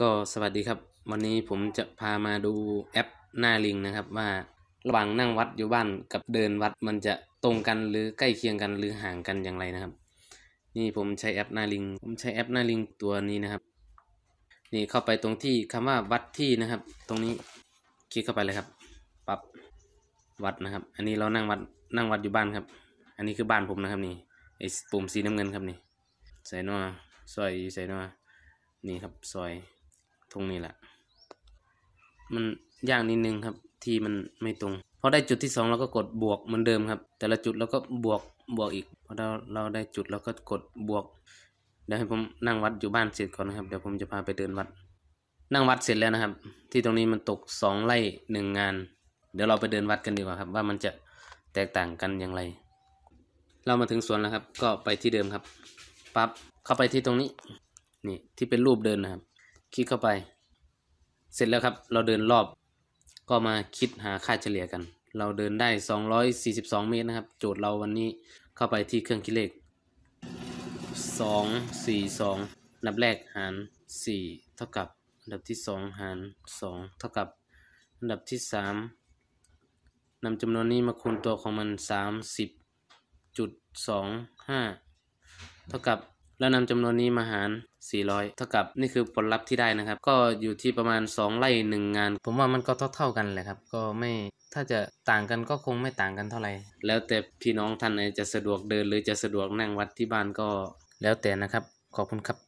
ก็สวัสดีครับ วันนี้ผมจะพามาดูแอปหน้าลิงนะครับว่าระหว่างนั่งวัดอยู่บ้านกับเดินวัดมันจะตรงกันหรือใกล้เคียงกันหรือห่างกันอย่างไรนะครับ นี่ผมใช้แอปหน้าลิงผมใช้แอปหน้าลิงตัวนี้นะครับ นี่เข้าไปตรงที่คำว่าวัดที่นะครับ ตรงนี้คลิกเข้าไปเลยครับปับ๊บวัดนะครับ อันนี้เรานั่งวัดนั่งวัดอยู่บ้านครับ อันนี้คือบ้านผมนะครับนี่ไอ้ปุ่มสีน้ำเงินครับนี่ใส่นัวซอยใส่นัวนี่ครับซอยตรงนี้แหละ มันยากนิดนึงครับที่มันไม่ตรงพอได้จุดที่สองเราก็กดบวกเหมือนเดิมครับ แต่ละจุดเราก็บวกบวกอีกพอเราเราได้จุดเราก็กดบวกเดี๋ยวให้ผมนั่งวัดอยู่บ้านเสร็จก่อนนะครับเดี๋ยวผมจะพาไปเดินวัด นั่งวัดเสร็จแล้วนะครับ ที่ตรงนี้มันตกสองไร่หนึ่งงานเดี๋ยวเราไปเดินวัดกันดีกว่าครับ ว่ามันจะแตกต่างกันอย่างไร เรามาถึงสวนแล้วครับก็ไปที่เดิมครับปั๊บเข้าไปที่ตรงนี้นี่ที่เป็นรูปเดินนะครับคลิกเข้าไป เสร็จแล้วครับ เราเดินรอบ ก็มาคิดหาค่าเฉลี่ยกัน เราเดินได้ 242 เมตรนะครับโจทย์เราวันนี้เข้าไปที่เครื่องคิดเลข2 4 2นับแรกหาร 4 เท่ากับอันดับที่ 2 หาร2เท่ากับอันดับที่ 3นำจำนวนนี้มาคูณตัวของมัน 30.25 เท่ากับแล้วนำจำนวนนี้มาหาร400เท่ากับนี่คือผลลัพธ์ที่ได้นะครับ ก็อยู่ที่ประมาณ 2 ไร่1งาน ผมว่ามันก็เท่าเท่ากันแหละครับก็ไม่ถ้าจะต่างกันก็คงไม่ต่างกันเท่าไหร่แล้วแต่พี่น้องท่านไหนจะสะดวกเดินหรือจะสะดวกนั่งวัดที่บ้านก็แล้วแต่นะครับขอบคุณครับ